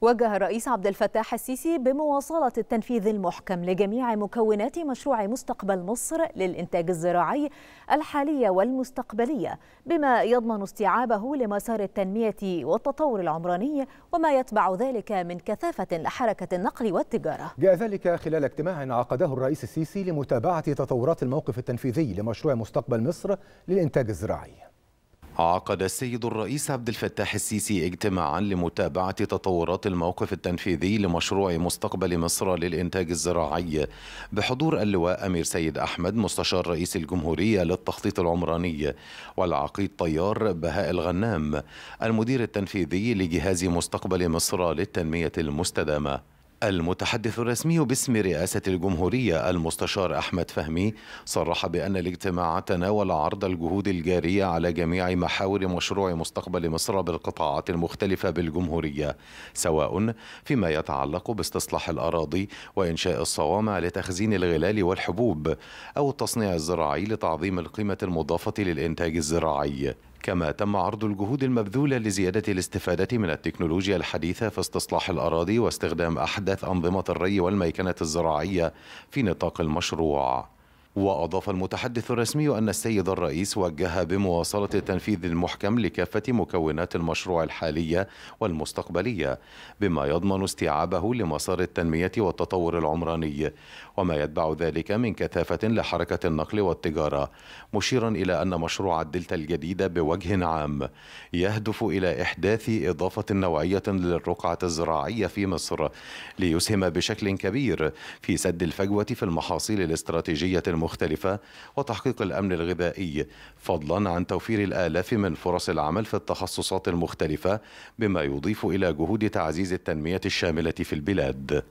وجه الرئيس عبد الفتاح السيسي بمواصلة التنفيذ المحكم لجميع مكونات مشروع مستقبل مصر للإنتاج الزراعي الحالية والمستقبلية بما يضمن استيعابه لمسار التنمية والتطور العمراني وما يتبع ذلك من كثافة لحركة النقل والتجارة جاء ذلك خلال اجتماع عقده الرئيس السيسي لمتابعة تطورات الموقف التنفيذي لمشروع مستقبل مصر للإنتاج الزراعي عقد السيد الرئيس عبد الفتاح السيسي اجتماعا لمتابعة تطورات الموقف التنفيذي لمشروع مستقبل مصر للإنتاج الزراعي بحضور اللواء أمير سيد أحمد مستشار رئيس الجمهورية للتخطيط العمراني والعقيد طيار بهاء الغنام المدير التنفيذي لجهاز مستقبل مصر للتنمية المستدامة المتحدث الرسمي باسم رئاسة الجمهورية المستشار أحمد فهمي صرح بأن الاجتماع تناول عرض الجهود الجارية على جميع محاور مشروع مستقبل مصر بالقطاعات المختلفة بالجمهورية سواء فيما يتعلق باستصلاح الأراضي وإنشاء الصوامع لتخزين الغلال والحبوب أو التصنيع الزراعي لتعظيم القيمة المضافة للإنتاج الزراعي كما تم عرض الجهود المبذولة لزيادة الاستفادة من التكنولوجيا الحديثة في استصلاح الأراضي واستخدام أحدث أنظمة الري والميكنة الزراعية في نطاق المشروع وأضاف المتحدث الرسمي أن السيد الرئيس وجه بمواصلة التنفيذ المحكم لكافة مكونات المشروع الحالية والمستقبلية بما يضمن استيعابه لمسار التنمية والتطور العمراني وما يتبع ذلك من كثافة لحركة النقل والتجارة مشيرا إلى أن مشروع الدلتا الجديدة بوجه عام يهدف إلى إحداث إضافة نوعية للرقعة الزراعية في مصر ليسهم بشكل كبير في سد الفجوة في المحاصيل الاستراتيجية المهمة المختلفة وتحقيق الأمن الغذائي فضلا عن توفير الآلاف من فرص العمل في التخصصات المختلفة بما يضيف إلى جهود تعزيز التنمية الشاملة في البلاد